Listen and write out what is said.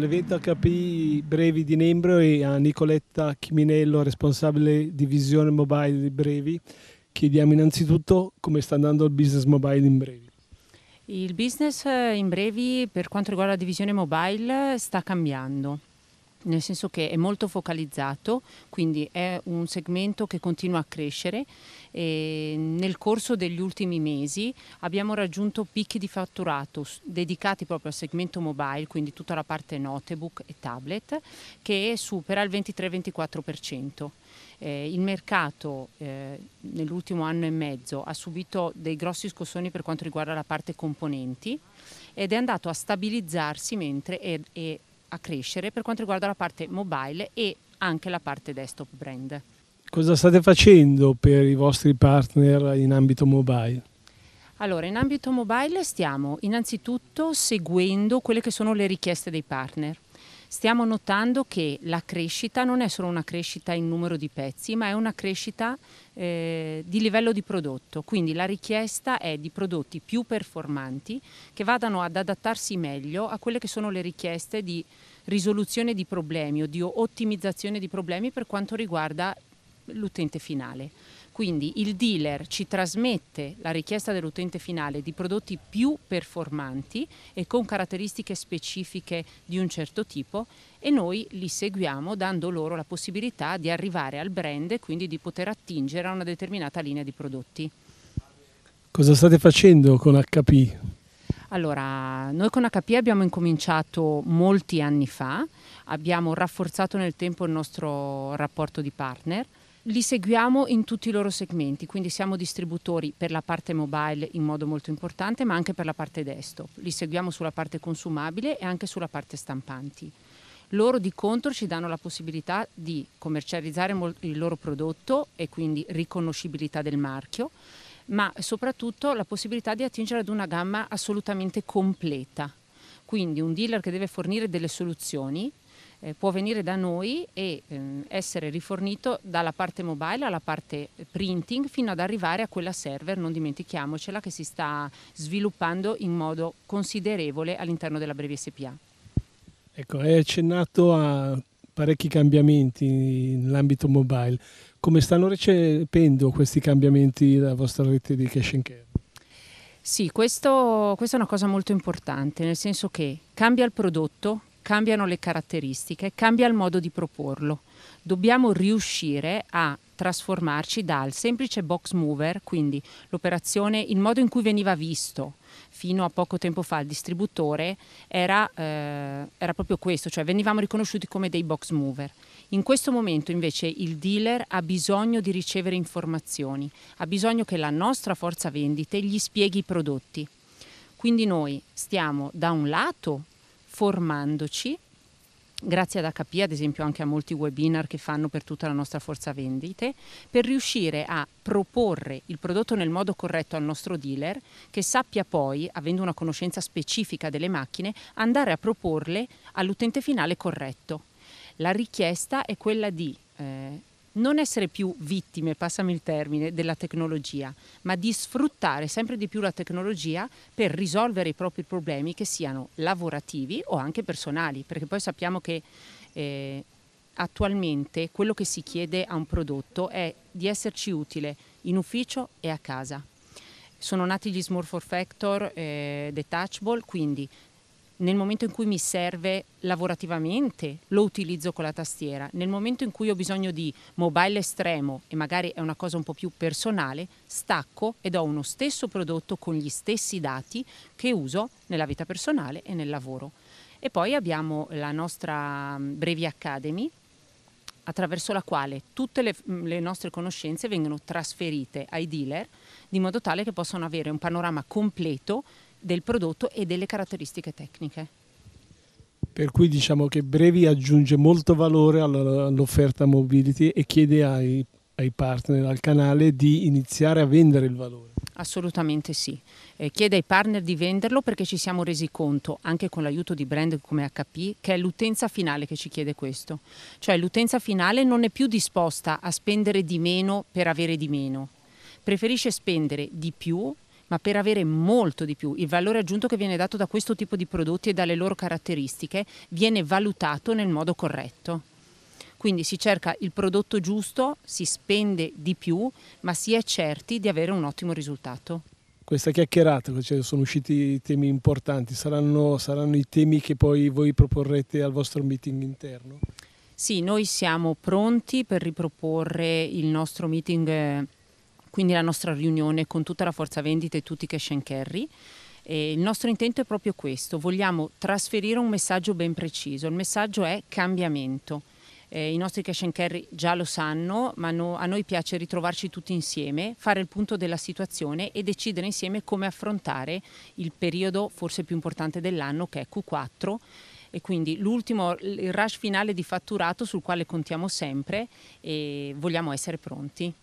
all'evento HP Brevi di Nembro e a Nicoletta Chiminello, responsabile divisione mobile di Brevi, chiediamo innanzitutto come sta andando il business mobile in Brevi. Il business eh, in Brevi per quanto riguarda la divisione mobile sta cambiando nel senso che è molto focalizzato, quindi è un segmento che continua a crescere. E nel corso degli ultimi mesi abbiamo raggiunto picchi di fatturato dedicati proprio al segmento mobile, quindi tutta la parte notebook e tablet, che supera il 23-24%. Eh, il mercato eh, nell'ultimo anno e mezzo ha subito dei grossi scossoni per quanto riguarda la parte componenti ed è andato a stabilizzarsi mentre è, è a crescere per quanto riguarda la parte mobile e anche la parte desktop brand. Cosa state facendo per i vostri partner in ambito mobile? Allora, in ambito mobile stiamo innanzitutto seguendo quelle che sono le richieste dei partner stiamo notando che la crescita non è solo una crescita in numero di pezzi, ma è una crescita eh, di livello di prodotto, quindi la richiesta è di prodotti più performanti che vadano ad adattarsi meglio a quelle che sono le richieste di risoluzione di problemi o di ottimizzazione di problemi per quanto riguarda l'utente finale. Quindi il dealer ci trasmette la richiesta dell'utente finale di prodotti più performanti e con caratteristiche specifiche di un certo tipo e noi li seguiamo dando loro la possibilità di arrivare al brand e quindi di poter attingere a una determinata linea di prodotti. Cosa state facendo con HP? Allora, noi con HP abbiamo incominciato molti anni fa, abbiamo rafforzato nel tempo il nostro rapporto di partner, li seguiamo in tutti i loro segmenti, quindi siamo distributori per la parte mobile in modo molto importante, ma anche per la parte desktop. Li seguiamo sulla parte consumabile e anche sulla parte stampanti. Loro di contro ci danno la possibilità di commercializzare il loro prodotto e quindi riconoscibilità del marchio, ma soprattutto la possibilità di attingere ad una gamma assolutamente completa. Quindi un dealer che deve fornire delle soluzioni eh, può venire da noi e ehm, essere rifornito dalla parte mobile alla parte printing fino ad arrivare a quella server, non dimentichiamocela, che si sta sviluppando in modo considerevole all'interno della Brevi SPA. Ecco, hai accennato a parecchi cambiamenti nell'ambito mobile. Come stanno recependo questi cambiamenti la vostra rete di cash and care? Sì, questo, questa è una cosa molto importante, nel senso che cambia il prodotto, cambiano le caratteristiche, cambia il modo di proporlo. Dobbiamo riuscire a trasformarci dal semplice box mover, quindi l'operazione, il modo in cui veniva visto fino a poco tempo fa il distributore era, eh, era proprio questo, cioè venivamo riconosciuti come dei box mover. In questo momento invece il dealer ha bisogno di ricevere informazioni, ha bisogno che la nostra forza vendite gli spieghi i prodotti. Quindi noi stiamo da un lato formandoci grazie ad HP ad esempio anche a molti webinar che fanno per tutta la nostra forza vendite, per riuscire a proporre il prodotto nel modo corretto al nostro dealer che sappia poi, avendo una conoscenza specifica delle macchine, andare a proporle all'utente finale corretto. La richiesta è quella di eh, non essere più vittime, passami il termine, della tecnologia, ma di sfruttare sempre di più la tecnologia per risolvere i propri problemi che siano lavorativi o anche personali, perché poi sappiamo che eh, attualmente quello che si chiede a un prodotto è di esserci utile in ufficio e a casa. Sono nati gli Small for Factor eh, detachable, quindi nel momento in cui mi serve lavorativamente lo utilizzo con la tastiera, nel momento in cui ho bisogno di mobile estremo e magari è una cosa un po' più personale, stacco ed ho uno stesso prodotto con gli stessi dati che uso nella vita personale e nel lavoro. E poi abbiamo la nostra mm, Brevi Academy, attraverso la quale tutte le, mm, le, nostre conoscenze vengono trasferite ai dealer, di modo tale che possano avere un panorama completo del prodotto e delle caratteristiche tecniche. Per cui diciamo che Brevi aggiunge molto valore all'offerta mobility e chiede ai, ai partner, al canale, di iniziare a vendere il valore. Assolutamente sì. Eh, chiede ai partner di venderlo perché ci siamo resi conto, anche con l'aiuto di brand come HP, che è l'utenza finale che ci chiede questo. Cioè l'utenza finale non è più disposta a spendere di meno per avere di meno, preferisce spendere di più ma per avere molto di più. Il valore aggiunto che viene dato da questo tipo di prodotti e dalle loro caratteristiche viene valutato nel modo corretto. Quindi si cerca il prodotto giusto, si spende di più, ma si è certi di avere un ottimo risultato questa chiacchierata, cioè sono usciti temi importanti, saranno, saranno, i temi che poi voi proporrete al vostro meeting interno? Sì, noi siamo pronti per riproporre il nostro meeting eh, quindi la nostra riunione con tutta la forza vendita e tutti i cash and carry. E il nostro intento è proprio questo, vogliamo trasferire un messaggio ben preciso, il messaggio è cambiamento. Eh, I nostri cash and carry già lo sanno, ma no, a noi piace ritrovarci tutti insieme, fare il punto della situazione e decidere insieme come affrontare il periodo forse più importante dell'anno che è Q4 e quindi l'ultimo, il rush finale di fatturato sul quale contiamo sempre e vogliamo essere pronti.